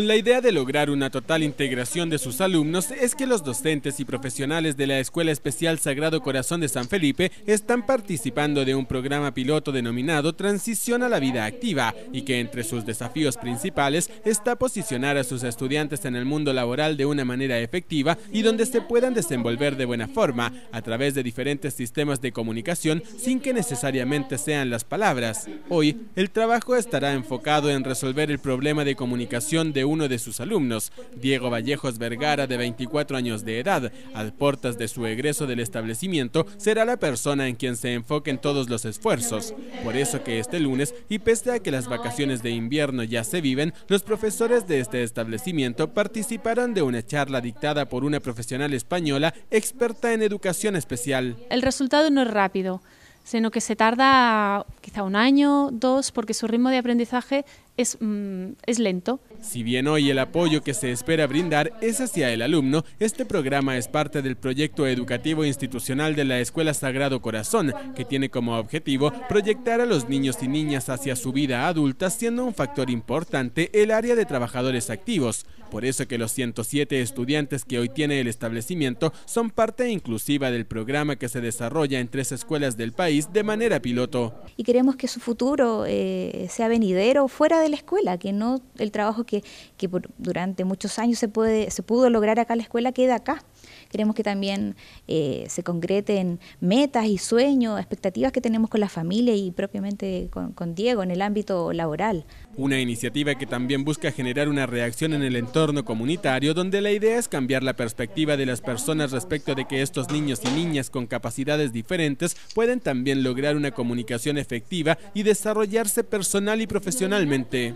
La idea de lograr una total integración de sus alumnos es que los docentes y profesionales de la Escuela Especial Sagrado Corazón de San Felipe están participando de un programa piloto denominado Transición a la Vida Activa y que entre sus desafíos principales está posicionar a sus estudiantes en el mundo laboral de una manera efectiva y donde se puedan desenvolver de buena forma a través de diferentes sistemas de comunicación sin que necesariamente sean las palabras. Hoy, el trabajo estará enfocado en resolver el problema de comunicación de uno de sus alumnos, Diego Vallejos Vergara, de 24 años de edad. A puertas de su egreso del establecimiento, será la persona en quien se enfoquen todos los esfuerzos. Por eso que este lunes, y pese a que las vacaciones de invierno ya se viven, los profesores de este establecimiento participaron de una charla dictada por una profesional española experta en educación especial. El resultado no es rápido sino que se tarda quizá un año, dos, porque su ritmo de aprendizaje Mm, es, lento. Si bien hoy el apoyo que se espera brindar es hacia el alumno, este programa es parte del proyecto educativo institucional de la Escuela Sagrado Corazón, que tiene como objetivo proyectar a los niños y niñas hacia su vida adulta, siendo un factor importante el área de trabajadores activos. Por eso que los 107 estudiantes que hoy tiene el establecimiento son parte inclusiva del programa que se desarrolla en tres escuelas del país de manera piloto. Y queremos que su futuro eh, sea venidero fuera de la escuela, que no el trabajo que, que durante muchos años se, puede, se pudo lograr acá en la escuela queda acá. Queremos que también eh, se concreten metas y sueños, expectativas que tenemos con la familia y propiamente con Diego en el ámbito laboral. Una iniciativa que también busca generar una reacción en el entorno comunitario donde la idea es cambiar la perspectiva de las personas respecto de que estos niños y niñas con capacidades diferentes pueden también lograr una comunicación efectiva y desarrollarse personal y profesionalmente.